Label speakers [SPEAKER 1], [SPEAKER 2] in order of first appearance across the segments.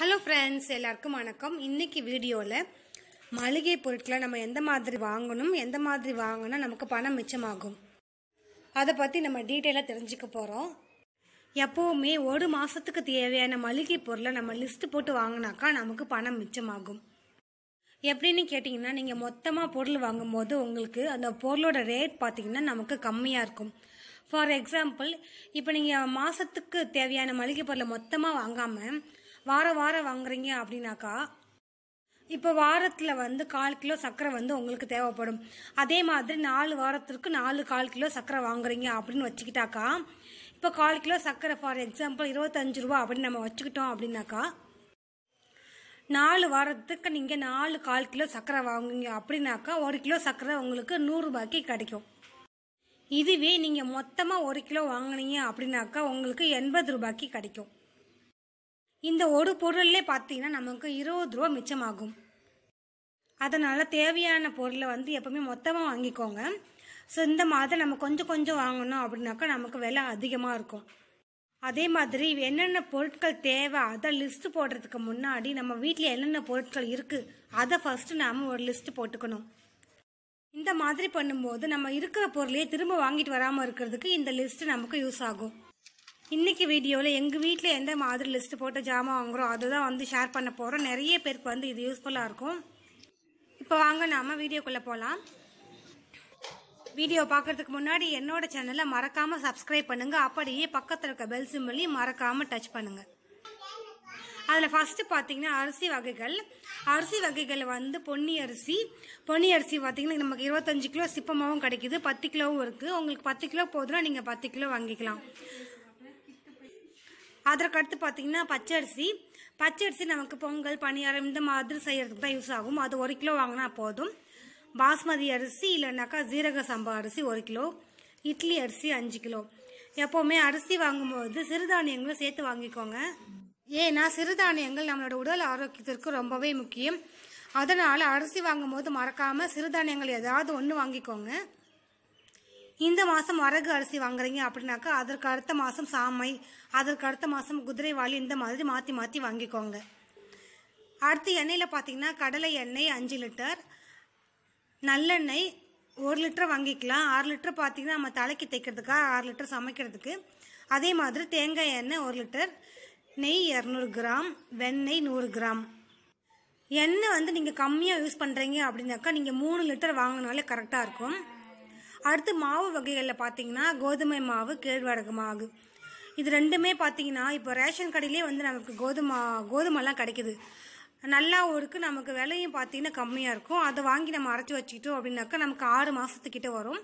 [SPEAKER 1] hello friends எல்லாருக்கும் வணக்கம் இன்றைக்கி வீடியோவில் மளிகை பொருட்களை நம்ம எந்த மாதிரி வாங்கணும் எந்த மாதிரி வாங்கினா நமக்கு பணம் மிச்சமாகும் அதை பற்றி நம்ம டீட்டெயிலாக தெரிஞ்சுக்க போகிறோம் எப்போவுமே ஒரு மாதத்துக்கு தேவையான மளிகை பொருளை நம்ம லிஸ்ட்டு போட்டு வாங்கினாக்கா நமக்கு பணம் மிச்சமாகும் எப்படின்னு கேட்டிங்கன்னா நீங்கள் மொத்தமாக பொருள் வாங்கும்போது உங்களுக்கு அந்த பொருளோட ரேட் பார்த்தீங்கன்னா நமக்கு கம்மியாக இருக்கும் ஃபார் எக்ஸாம்பிள் இப்போ நீங்கள் மாதத்துக்கு தேவையான மளிகை பொருளை மொத்தமாக வாங்காமல் வாரம் வாரம் வாங்குறீங்க அப்படின்னாக்கா இப்போ வாரத்தில் வந்து கால் கிலோ சர்க்கரை வந்து உங்களுக்கு தேவைப்படும் அதே மாதிரி நாலு வாரத்திற்கு நாலு கால் கிலோ சர்க்கரை வாங்குறீங்க அப்படின்னு வச்சுக்கிட்டாக்கா இப்போ கால் கிலோ சர்க்கரை ஃபார் எக்ஸாம்பிள் இருபத்தஞ்சு ரூபா அப்படின்னு நம்ம வச்சுக்கிட்டோம் அப்படின்னாக்கா நாலு வாரத்துக்கு நீங்கள் நாலு கால் கிலோ சர்க்கரை வாங்குங்க அப்படின்னாக்கா ஒரு கிலோ சர்க்கரை உங்களுக்கு நூறுரூபாய்க்கு கிடைக்கும் இதுவே நீங்கள் மொத்தமாக ஒரு கிலோ வாங்கினீங்க அப்படின்னாக்கா உங்களுக்கு எண்பது ரூபாய்க்கு கிடைக்கும் இந்த ஒரு பொருள்லே பார்த்தீங்கன்னா நமக்கு இருபது ரூபா மிச்சமாகும் அதனால் தேவையான பொருளை வந்து எப்பவுமே மொத்தமாக வாங்கிக்கோங்க ஸோ இந்த மாதிரி நம்ம கொஞ்சம் கொஞ்சம் வாங்கணும் அப்படின்னாக்கா நமக்கு விலை அதிகமாக இருக்கும் அதே மாதிரி என்னென்ன பொருட்கள் தேவை அதை லிஸ்ட்டு போடுறதுக்கு முன்னாடி நம்ம வீட்டில் என்னென்ன பொருட்கள் இருக்குது அதை ஃபஸ்ட்டு நாம் ஒரு லிஸ்ட்டு போட்டுக்கணும் இந்த மாதிரி பண்ணும்போது நம்ம இருக்கிற பொருளையே திரும்ப வாங்கிட்டு வராமல் இருக்கிறதுக்கு இந்த லிஸ்ட்டு நமக்கு யூஸ் ஆகும் இன்றைக்கி வீடியோவில் எங்கள் வீட்டில் எந்த மாதிரி லிஸ்ட் போட்டு ஜாமான் வாங்குகிறோம் அதுதான் வந்து ஷேர் பண்ண போகிறோம் நிறைய பேருக்கு வந்து இது யூஸ்ஃபுல்லாக இருக்கும் இப்போ வாங்க நாம் வீடியோக்குள்ளே போகலாம் வீடியோ பார்க்குறதுக்கு முன்னாடி என்னோட சேனலை மறக்காமல் சப்ஸ்கிரைப் பண்ணுங்கள் அப்படியே பக்கத்தில் இருக்க பெல் சிம்பிளையும் மறக்காமல் டச் பண்ணுங்கள் அதில் ஃபஸ்ட்டு பார்த்தீங்கன்னா அரிசி வகைகள் அரிசி வகைகள் வந்து பொன்னி அரிசி பொன்னி அரிசி பார்த்தீங்கன்னா நமக்கு இருபத்தஞ்சு கிலோ சிப்பமாகவும் கிடைக்கிது பத்து கிலோவும் இருக்குது உங்களுக்கு பத்து கிலோ போதுனா நீங்கள் பத்து கிலோ வாங்கிக்கலாம் அதற்கடுத்து பார்த்தீங்கன்னா பச்சரிசி பச்சரிசி நமக்கு பொங்கல் பணியாரம் இந்த மாதிரி செய்கிறதுக்கு தான் யூஸ் ஆகும் அது ஒரு கிலோ வாங்கினா போதும் பாஸ்மதி அரிசி இல்லைனாக்கா ஜீரக சம்பா அரிசி ஒரு கிலோ இட்லி அரிசி அஞ்சு கிலோ எப்போவுமே அரிசி வாங்கும்போது சிறுதானியங்களும் சேர்த்து வாங்கிக்கோங்க ஏன்னா சிறுதானியங்கள் நம்மளோட உடல் ஆரோக்கியத்திற்கு ரொம்பவே முக்கியம் அதனால் அரிசி வாங்கும்போது மறக்காமல் சிறுதானியங்கள் ஏதாவது ஒன்று வாங்கிக்கோங்க இந்த மாதம் வரகு அரிசி வாங்குறீங்க அப்படின்னாக்கா அதற்கு அடுத்த மாதம் சாமை அதற்கு அடுத்த மாதம் குதிரைவாளி இந்த மாதிரி மாற்றி மாற்றி வாங்கிக்கோங்க அடுத்து எண்ணெயில் பார்த்தீங்கன்னா கடலை எண்ணெய் அஞ்சு லிட்டர் நல்லெண்ணெய் ஒரு லிட்டர் வாங்கிக்கலாம் ஆறு லிட்டர் பார்த்தீங்கன்னா நம்ம தலைக்கு தைக்கிறதுக்காக ஆறு லிட்டர் சமைக்கிறதுக்கு அதே மாதிரி தேங்காய் எண்ணெய் ஒரு லிட்டர் நெய் இரநூறு கிராம் வெண்ணெய் நூறு கிராம் எண்ணெய் வந்து நீங்கள் கம்மியாக யூஸ் பண்ணுறீங்க அப்படின்னாக்கா நீங்கள் மூணு லிட்டர் வாங்கினாலே கரெக்டாக இருக்கும் அடுத்து மாவு வகைகளில் பார்த்தீங்கன்னா கோதுமை மாவு கேழ்வரகு மாவு இது ரெண்டுமே பார்த்தீங்கன்னா இப்போ ரேஷன் கடையிலே வந்து நமக்கு கோதுமை கோதுமைலாம் கிடைக்குது நல்லா இருக்குது நமக்கு விலையும் பார்த்தீங்கன்னா கம்மியாக இருக்கும் அதை வாங்கி நம்ம அரைச்சி வச்சுக்கிட்டோம் அப்படின்னாக்கா நமக்கு ஆறு மாதத்துக்கிட்ட வரும்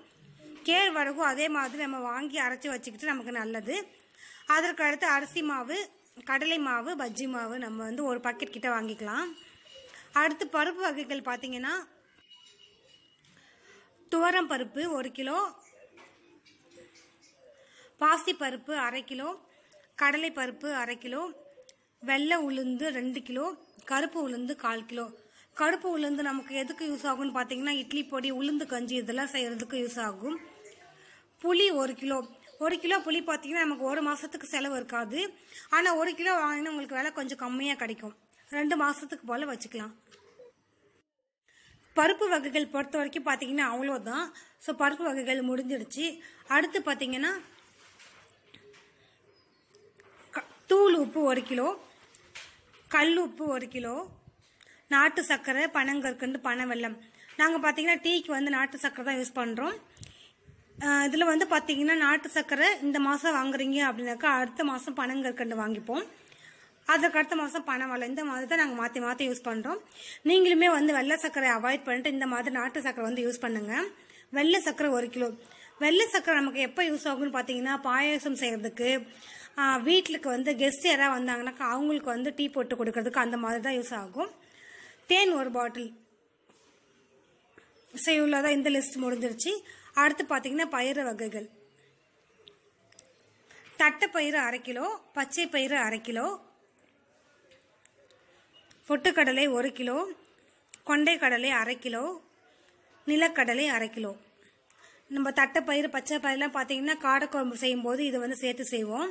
[SPEAKER 1] கேழ்வரகும் அதே மாதிரி நம்ம வாங்கி அரைச்சி வச்சுக்கிட்டு நமக்கு நல்லது அதற்கு அடுத்து அரிசி மாவு கடலை மாவு பஜ்ஜி மாவு நம்ம வந்து ஒரு பக்கெட் கிட்ட வாங்கிக்கலாம் அடுத்து பருப்பு வகைகள் பார்த்தீங்கன்னா துவரம் பருப்பு ஒரு கிலோ பருப்பு அரை கிலோ கடலை பருப்பு அரை கிலோ வெள்ளை உளுந்து ரெண்டு கிலோ கருப்பு உளுந்து கால் கிலோ கருப்பு உளுந்து நமக்கு எதுக்கு யூஸ் ஆகும்னு பார்த்தீங்கன்னா இட்லி பொடி உளுந்து கஞ்சி இதெல்லாம் செய்கிறதுக்கு யூஸ் ஆகும் புளி ஒரு கிலோ ஒரு கிலோ புளி பார்த்தீங்கன்னா நமக்கு ஒரு மாதத்துக்கு செலவு இருக்காது ஆனால் ஒரு கிலோ வாங்கினா உங்களுக்கு விலை கொஞ்சம் கம்மியாக கிடைக்கும் ரெண்டு மாதத்துக்கு போல் வச்சுக்கலாம் பருப்பு வகைகள் பொறுத்த வரைக்கும் பார்த்தீங்கன்னா அவ்வளோதான் ஸோ பருப்பு வகைகள் முடிஞ்சிடுச்சு அடுத்து பார்த்தீங்கன்னா தூள் உப்பு ஒரு கிலோ கல் உப்பு ஒரு கிலோ நாட்டு சர்க்கரை பனங்கற்கண்டு பனை வெள்ளம் நாங்கள் பார்த்தீங்கன்னா டீக்கு வந்து நாட்டு சர்க்கரை தான் யூஸ் பண்ணுறோம் இதில் வந்து பார்த்தீங்கன்னா நாட்டு சர்க்கரை இந்த மாதம் வாங்குறீங்க அப்படின்னாக்கா அடுத்த மாதம் பனங்கற்கண்டு வாங்கிப்போம் அதுக்கு அடுத்த மாதம் பனை வெள்ளம் இந்த மாதிரி தான் நாங்கள் மாற்றி மாற்றி யூஸ் பண்ணுறோம் நீங்களுமே வந்து வெள்ளை சர்க்கரை அவாய்ட் பண்ணிட்டு இந்த மாதிரி நாட்டு சர்க்கரை வந்து யூஸ் பண்ணுங்கள் வெள்ளை சர்க்கரை ஒரு கிலோ வெள்ளை சர்க்கரை நமக்கு எப்போ யூஸ் ஆகும்னு பார்த்தீங்கன்னா பாயாசம் செய்கிறதுக்கு வீட்டுக்கு வந்து கெஸ்ட் யாராவது வந்தாங்கன்னாக்கா அவங்களுக்கு வந்து டீ போட்டு கொடுக்கறதுக்கு அந்த மாதிரி தான் யூஸ் ஆகும் தேன் ஒரு பாட்டில் ஸோ இவ்வளோ தான் இந்த லிஸ்ட் முடிஞ்சிருச்சு அடுத்து பார்த்தீங்கன்னா பயிறு வகைகள் தட்டைப்பயிறு அரை கிலோ பச்சை பயிறு அரை கிலோ பொட்டுக்கடலை ஒரு கிலோ கொண்டை கடலை அரை கிலோ நிலக்கடலை அரை கிலோ நம்ம தட்டைப்பயிறு பச்சை பயிரெலாம் பார்த்தீங்கன்னா செய்யும் செய்யும்போது இதை வந்து சேர்த்து செய்வோம்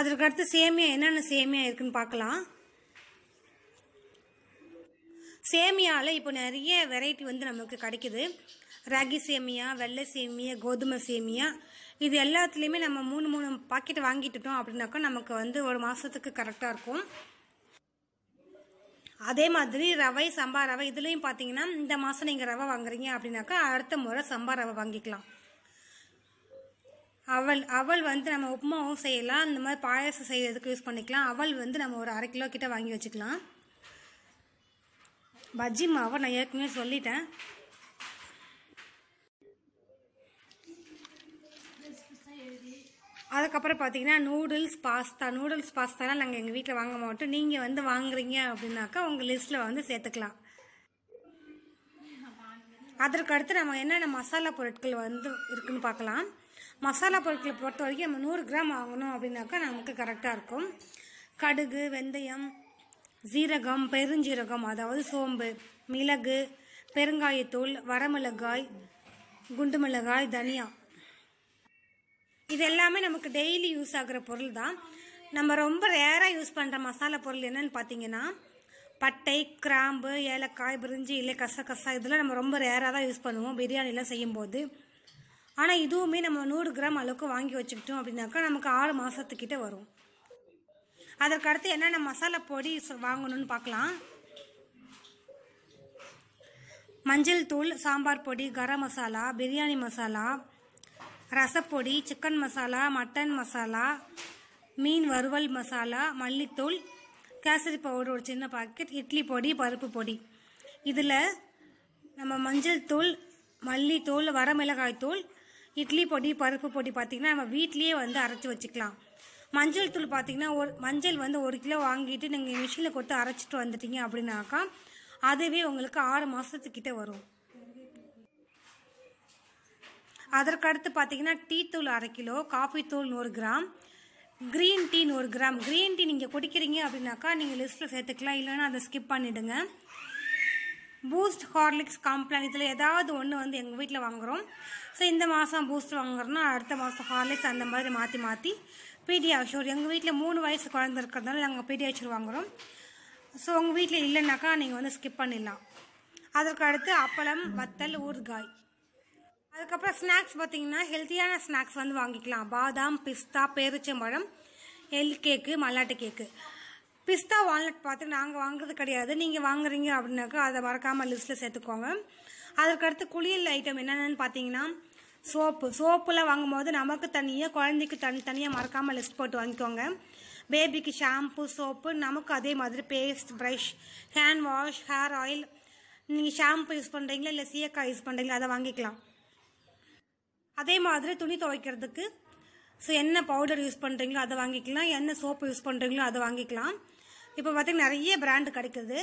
[SPEAKER 1] அதற்கு அடுத்து சேமியா என்னென்ன சேமியா இருக்குன்னு பார்க்கலாம் சேமியாவில் இப்போ நிறைய வெரைட்டி வந்து நமக்கு கிடைக்குது ராகி சேமியா வெள்ளை சேமியா கோதுமை சேமியா இது எல்லாத்துலேயுமே நம்ம மூணு மூணு பாக்கெட் வாங்கிட்டுட்டோம் அப்படின்னாக்கா நமக்கு வந்து ஒரு மாதத்துக்கு கரெக்டாக இருக்கும் அதே மாதிரி ரவை சம்பா ரவை இதுலேயும் பார்த்தீங்கன்னா இந்த மாதம் நீங்கள் ரவை வாங்குறீங்க அப்படின்னாக்கா அடுத்த முறை சம்பா ரவை வாங்கிக்கலாம் அவள் அவள் வந்து நம்ம உப்புமாவும் செய்யலாம் இந்த மாதிரி பாயசம் செய்கிறதுக்கு யூஸ் பண்ணிக்கலாம் அவள் வந்து நம்ம ஒரு அரை கிலோ கிட்ட வாங்கி வச்சுக்கலாம் பஜ்ஜி மாவை நான் ஏற்கனவே சொல்லிட்டேன் அதுக்கப்புறம் பார்த்தீங்கன்னா நூடுல்ஸ் பாஸ்தா நூடுல்ஸ் பாஸ்தாலாம் நாங்கள் எங்கள் வீட்டில் வாங்க மாட்டோம் நீங்கள் வந்து வாங்குறீங்க அப்படின்னாக்கா உங்கள் லிஸ்ட்டில் வந்து சேர்த்துக்கலாம் அதற்கு அடுத்து நம்ம என்னென்ன மசாலா பொருட்கள் வந்து இருக்குன்னு பார்க்கலாம் மசாலா பொருட்களை பொறுத்த வரைக்கும் நம்ம நூறு கிராம் வாங்கணும் அப்படின்னாக்கா நமக்கு கரெக்டாக இருக்கும் கடுகு வெந்தயம் ஜீரகம் பெருஞ்சீரகம் அதாவது சோம்பு மிளகு பெருங்காயத்தூள் வரமிளகாய் குண்டு மிளகாய் தனியா இது எல்லாமே நமக்கு டெய்லி யூஸ் ஆகிற பொருள் தான் நம்ம ரொம்ப ரேராக யூஸ் பண்ணுற மசாலா பொருள் என்னன்னு பார்த்தீங்கன்னா பட்டை கிராம்பு ஏலக்காய் பிரிஞ்சி இல்லை கசகசா இதெல்லாம் நம்ம ரொம்ப ரேராக தான் யூஸ் பண்ணுவோம் பிரியாணிலாம் செய்யும்போது ஆனால் இதுவுமே நம்ம நூறு கிராம் அளவுக்கு வாங்கி வச்சுக்கிட்டோம் அப்படின்னாக்கா நமக்கு ஆறு மாதத்துக்கிட்ட வரும் அதற்கடுத்து என்னென்ன மசாலா பொடி வாங்கணும்னு பார்க்கலாம் மஞ்சள் தூள் சாம்பார் பொடி கரம் மசாலா பிரியாணி மசாலா ரசப்பொடி சிக்கன் மசாலா மட்டன் மசாலா மீன் வறுவல் மசாலா மல்லித்தூள் கேசரி பவுடர் ஒரு சின்ன பாக்கெட் இட்லி பொடி பருப்பு பொடி இதில் நம்ம மஞ்சள் தூள் மல்லித்தூள் வரமிளகாய் தூள் இட்லி பொடி பருப்பு பொடி பார்த்திங்கன்னா நம்ம வீட்லேயே வந்து அரைச்சி வச்சுக்கலாம் மஞ்சள் தூள் பார்த்திங்கன்னா ஒரு மஞ்சள் வந்து ஒரு கிலோ வாங்கிட்டு நீங்கள் மிஷினில் கொடுத்து அரைச்சிட்டு வந்துட்டீங்க அப்படின்னாக்கா அதுவே உங்களுக்கு ஆறு மாதத்துக்கிட்ட வரும் அதற்கடுத்து பார்த்தீங்கன்னா டீ தூள் அரை கிலோ காஃபி தூள் நூறு கிராம் க்ரீன் டீ நூறு கிராம் க்ரீன் டீ நீங்கள் குடிக்கிறீங்க அப்படின்னாக்கா நீங்கள் லிஸ்ட்டில் சேர்த்துக்கலாம் இல்லைன்னா அதை ஸ்கிப் பண்ணிவிடுங்க பூஸ்ட் ஹார்லிக்ஸ் காம்ப்ளான் இதில் ஏதாவது ஒன்று வந்து எங்கள் வீட்டில் வாங்குகிறோம் ஸோ இந்த மாதம் பூஸ்ட் வாங்குறோன்னா அடுத்த மாதம் ஹார்லிக்ஸ் அந்த மாதிரி மாற்றி மாற்றி பீடியாஷூர் எங்கள் வீட்டில் மூணு வயசு குழந்த இருக்கிறதுனால நாங்கள் பீடியாஷூர் வாங்குகிறோம் ஸோ உங்கள் வீட்டில் இல்லைன்னாக்கா நீங்கள் வந்து ஸ்கிப் பண்ணிடலாம் அதற்கு அடுத்து அப்பளம் வத்தல் ஊறுகாய் அதுக்கப்புறம் ஸ்நாக்ஸ் பார்த்தீங்கன்னா ஹெல்த்தியான ஸ்நாக்ஸ் வந்து வாங்கிக்கலாம் பாதாம் பிஸ்தா பேரிச்சம்பழம் எல் கேக்கு மல்லாட்டு கேக்கு பிஸ்தா வால்நட் பார்த்து நாங்கள் வாங்குறது கிடையாது நீங்கள் வாங்குறீங்க அப்படின்னாக்கா அதை மறக்காமல் லிஸ்ட்டில் சேர்த்துக்கோங்க அதற்கடுத்து குளியல் ஐட்டம் என்னென்னு பார்த்தீங்கன்னா சோப்பு சோப்புலாம் வாங்கும்போது நமக்கு தனியாக குழந்தைக்கு தனி தனியாக மறக்காமல் லிஸ்ட் போட்டு வாங்கிக்கோங்க பேபிக்கு ஷாம்பு சோப்பு நமக்கு அதே மாதிரி paste brush hand wash hair oil நீங்கள் ஷாம்பு யூஸ் பண்ணுறீங்களா இல்லை சீயக்காய் யூஸ் பண்ணுறீங்களா அதை வாங்கிக்கலாம் அதே மாதிரி துணி துவைக்கிறதுக்கு ஸோ என்ன பவுடர் யூஸ் பண்ணுறீங்களோ அதை வாங்கிக்கலாம் என்ன சோப்பு யூஸ் பண்ணுறீங்களோ அதை வாங்கிக்கலாம் இப்போ பார்த்திங்கன்னா நிறைய பிராண்டு கிடைக்குது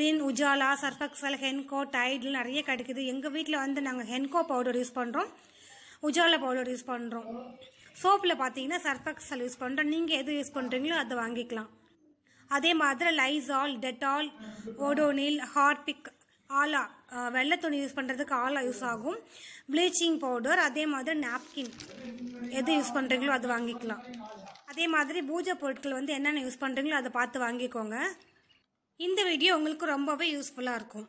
[SPEAKER 1] ரின் உஜாலா சர்ஃபெக்சல் ஹென்கோ டைடில் நிறைய கிடைக்குது எங்கள் வீட்டில் வந்து நாங்கள் ஹென்கோ பவுடர் யூஸ் பண்ணுறோம் உஜாலா பவுடர் யூஸ் பண்ணுறோம் சோப்பில் பார்த்தீங்கன்னா சர்ஃபெக்சல் யூஸ் பண்ணுறோம் நீங்கள் எது யூஸ் பண்ணுறீங்களோ அதை வாங்கிக்கலாம் அதே மாதிரி Lizol Dettol Odonil Harpic Ala வெள்ளை துணி யூஸ் பண்ணுறதுக்கு ஆலா யூஸ் ஆகும் ப்ளீச்சிங் பவுடர் அதே மாதிரி நாப்கின் எது யூஸ் பண்ணுறீங்களோ அது வாங்கிக்கலாம் அதே மாதிரி பூஜை பொருட்கள் வந்து என்னென்ன யூஸ் பண்ணுறீங்களோ அதை பார்த்து வாங்கிக்கோங்க இந்த வீடியோ உங்களுக்கு ரொம்பவே யூஸ்ஃபுல்லாக இருக்கும்